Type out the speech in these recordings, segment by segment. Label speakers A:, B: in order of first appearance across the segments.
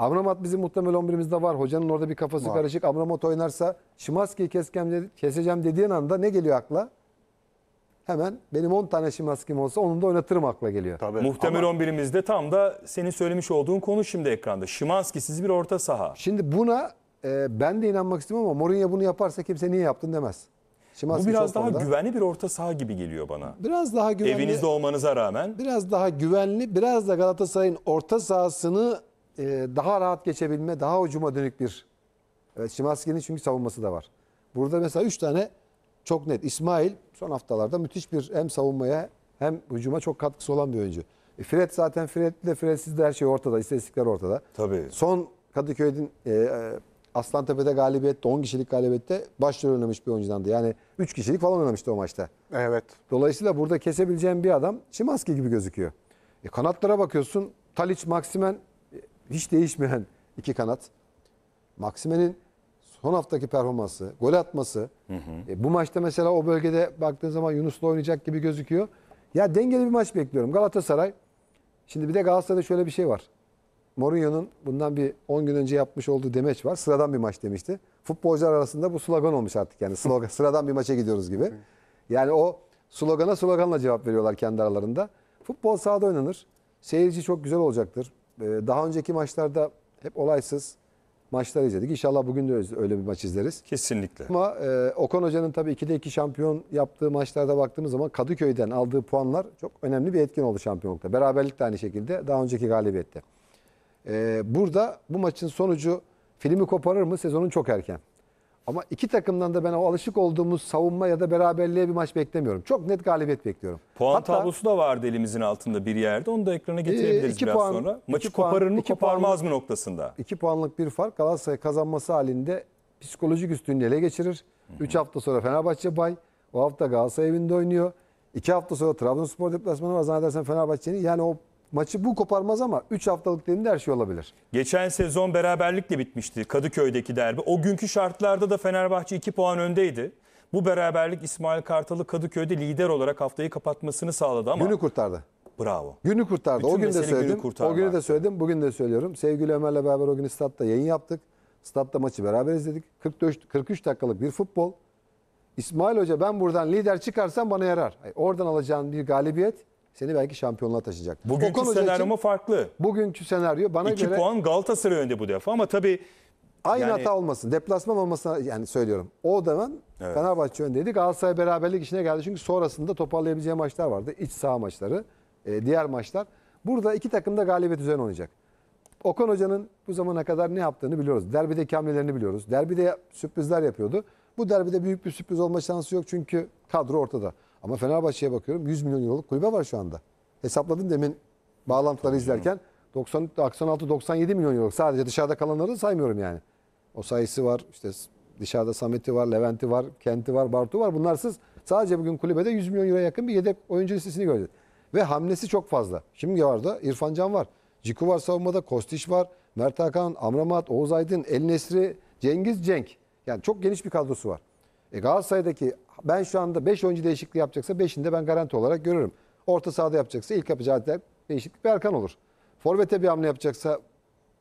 A: Amramat bizim muhtemel 11'imizde var. Hocanın orada bir kafası var. karışık. Amramat oynarsa Şimaski'yi keseceğim dediğin anda ne geliyor akla? Hemen benim 10 tane Şimaski'm
B: olsa onun da oynatırım akla geliyor. Tabii. Muhtemel Ama, 11'imizde tam da senin söylemiş olduğun konu şimdi ekranda. siz bir orta saha.
A: Şimdi buna e, ben de inanmak istiyorum ama Mourinho bunu yaparsa kimse niye yaptın demez. Şimaski Bu biraz daha onda.
B: güvenli bir orta saha gibi geliyor bana. Biraz daha güvenli. Evinizde olmanıza rağmen.
A: Biraz daha güvenli. Biraz da Galatasaray'ın orta sahasını e, daha rahat geçebilme, daha ucuma dönük bir. Evet, Şimanski'nin çünkü savunması da var. Burada mesela 3 tane çok net. İsmail son haftalarda müthiş bir hem savunmaya hem hücuma çok katkısı olan bir oyuncu. E, Fred zaten Fred'le Fred'siz de her şey ortada. İstatistikler ortada. Tabii. Son Kadıköy'ün e, Aslantepe'de galibiyette 10 kişilik galibiyette başrol oynamış bir oyuncudandı. Yani 3 kişilik falan oynamıştı o maçta. Evet. Dolayısıyla burada kesebileceğim bir adam Şimanski gibi gözüküyor. E, kanatlara bakıyorsun. Taliç, Maksimen hiç değişmeyen iki kanat. Maksime'nin son haftaki performansı, gol atması. Hı hı. E, bu maçta mesela o bölgede baktığın zaman Yunus'la oynayacak gibi gözüküyor. Ya dengeli bir maç bekliyorum. Galatasaray. Şimdi bir de Galatasaray'da şöyle bir şey var. Mourinho'nun bundan bir 10 gün önce yapmış olduğu demeç var. Sıradan bir maç demişti. Futbolcular arasında bu slogan olmuş artık. Yani slogan, sıradan bir maça gidiyoruz gibi. Yani o slogana sloganla cevap veriyorlar kendi aralarında. Futbol sahada oynanır. Seyirci çok güzel olacaktır. Ee, daha önceki maçlarda hep olaysız maçlar izledik. İnşallah bugün de öyle bir maç izleriz. Kesinlikle. Ama e, Okan Hoca'nın tabii 2'de 2 şampiyon yaptığı maçlarda baktığımız zaman Kadıköy'den aldığı puanlar çok önemli bir etkin oldu şampiyonlukta. Beraberlik de aynı şekilde daha önceki galibiyette. E, burada bu maçın sonucu filmi koparır mı sezonun çok erken. Ama iki takımdan da ben o alışık olduğumuz savunma ya da beraberliğe bir maç beklemiyorum. Çok net galibiyet bekliyorum.
B: Puan Hatta, tablosu da vardı elimizin altında bir yerde. Onu da ekrana ee, getirebiliriz iki biraz puan, sonra. Maçı iki koparır puan, mı iki koparmaz mı
A: noktasında. İki puanlık bir fark Galatasaray kazanması halinde psikolojik üstünlüğü ele geçirir. Hı -hı. Üç hafta sonra Fenerbahçe bay. O hafta Galatasaray evinde oynuyor. İki hafta sonra Trabzonspor deplasmanı var. Zannedersen Fenerbahçe'nin yani o Maçı bu koparmaz ama 3 haftalık dilimde her şey olabilir.
B: Geçen sezon beraberlikle bitmişti Kadıköy'deki derbi. O günkü şartlarda da Fenerbahçe 2 puan öndeydi. Bu beraberlik İsmail Kartal'ı Kadıköy'de lider olarak haftayı kapatmasını sağladı ama... Günü
A: kurtardı. Bravo. Günü kurtardı. Bütün o gün de söyledim. Günü o günü de söyledim. Bugün de söylüyorum. Sevgili Ömer'le beraber o gün statta yayın yaptık. Statta maçı beraber izledik. 44, 43 dakikalık bir futbol. İsmail Hoca ben buradan lider çıkarsam bana yarar. Oradan alacağın bir galibiyet seni belki şampiyonluğa taşıyacak. Bugünkü Okan senaryo mu farklı? Bugünkü senaryo bana 2 göre... 2 puan
B: Galatasaray önde bu defa
A: ama tabii... Aynı yani... hata olmasın. Deplasman olmasına yani söylüyorum. O zaman evet. Fenerbahçe öndeydi. Galatasaray beraberlik işine geldi. Çünkü sonrasında toparlayabileceği maçlar vardı. İç saha maçları, e, diğer maçlar. Burada iki takım da galibiyet üzerine oynayacak. Okan Hoca'nın bu zamana kadar ne yaptığını biliyoruz. Derbideki hamlelerini biliyoruz. Derbide sürprizler yapıyordu. Bu derbide büyük bir sürpriz olma şansı yok çünkü kadro ortada. Ama Fenerbahçe'ye bakıyorum 100 milyon euroluk kulübe var şu anda. Hesapladım demin bağlantıları Tabii izlerken 96 97 milyon euro sadece dışarıda kalanları saymıyorum yani. O sayısı var. işte dışarıda Samet'i var, Levent'i var, Kent'i var, Bartu var. Bunlarsız sadece bugün kulübede 100 milyon euroya yakın bir yedek oyuncu listesini gördük. Ve hamlesi çok fazla. Şimdi var da İrfan Can var. Ciku var savunmada, Kostiş var, Mert Hakan, Amramat, Oğuz Aydın, El Nesri, Cengiz Cenk. Yani çok geniş bir kadrosu var. E Galatasaray'daki ben şu anda 5 oyuncu değişikliği yapacaksa 5'ini ben garanti olarak görürüm. Orta sahada yapacaksa ilk yapacağı değişiklik Berkan olur. Forvet'e bir hamle yapacaksa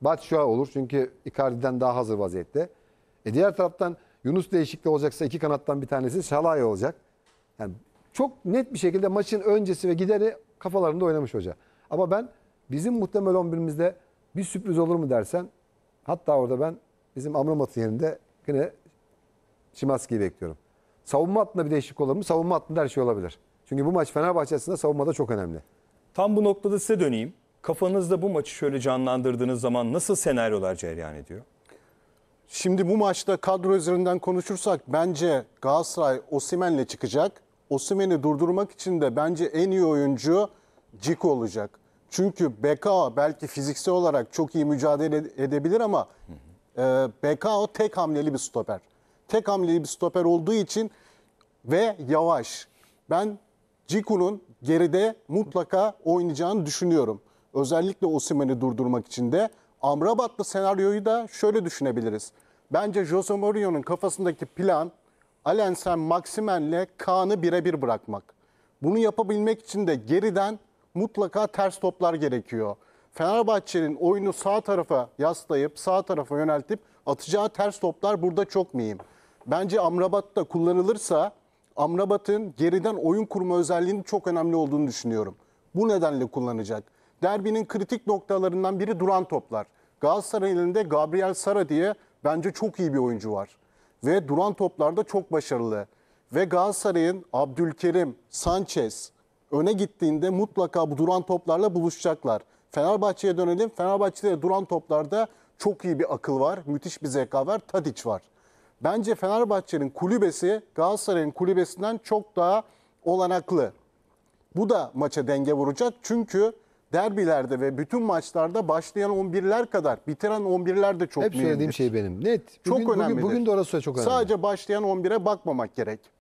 A: Batshuayi olur. Çünkü Icardi'den daha hazır vaziyette. E diğer taraftan Yunus değişikliği olacaksa iki kanattan bir tanesi Şalay olacak. Yani çok net bir şekilde maçın öncesi ve gideri kafalarında oynamış hoca. Ama ben bizim muhtemel 11'imizde bir sürpriz olur mu dersen hatta orada ben bizim Amrabat'ın yerinde yine Şimanski'yi bekliyorum. Savunma hattında bir değişiklik olur mu? Savunma hattında her şey olabilir. Çünkü bu maç Fenerbahçe açısından savunmada
B: çok önemli. Tam bu noktada size döneyim. Kafanızda bu maçı şöyle canlandırdığınız zaman nasıl
C: senaryolar cereyan ediyor? Şimdi bu maçta kadro üzerinden konuşursak bence Galatasaray Osimen'le çıkacak. Osimen'i durdurmak için de bence en iyi oyuncu Ciko olacak. Çünkü Bekao belki fiziksel olarak çok iyi mücadele edebilir ama e, Bekao tek hamleli bir stoper tek hamleli bir stoper olduğu için ve yavaş. Ben Ciku'nun geride mutlaka oynayacağını düşünüyorum. Özellikle Osimhen'i durdurmak için de Amrabat'lı senaryoyu da şöyle düşünebiliriz. Bence Jose Mourinho'nun kafasındaki plan Alensen Maximen'le Kaan'ı birebir bırakmak. Bunu yapabilmek için de geriden mutlaka ters toplar gerekiyor. Fenerbahçe'nin oyunu sağ tarafa yaslayıp sağ tarafa yöneltip atacağı ters toplar burada çok mühim. Bence amrabat da kullanılırsa Amrabat'ın geriden oyun kurma özelliğinin çok önemli olduğunu düşünüyorum. Bu nedenle kullanacak. Derbinin kritik noktalarından biri duran toplar. Galatasaray elinde Gabriel Sara diye bence çok iyi bir oyuncu var. Ve duran toplarda çok başarılı. Ve Galatasaray'ın Abdülkerim, Sanchez öne gittiğinde mutlaka bu duran toplarla buluşacaklar. Fenerbahçe'ye dönelim. Fenerbahçe'de duran toplarda çok iyi bir akıl var, müthiş bir zeka var, Tadiç var. Bence Fenerbahçe'nin kulübesi Galatasaray'ın kulübesinden çok daha olanaklı. Bu da maça denge vuracak. Çünkü derbilerde ve bütün maçlarda başlayan 11'ler kadar bitiren 11'ler de çok Hep mühimdir. söylediğim şey benim. Net. Bugün, çok önemli. Bugün, bugün de orası çok önemli. Sadece başlayan 11'e bakmamak gerek.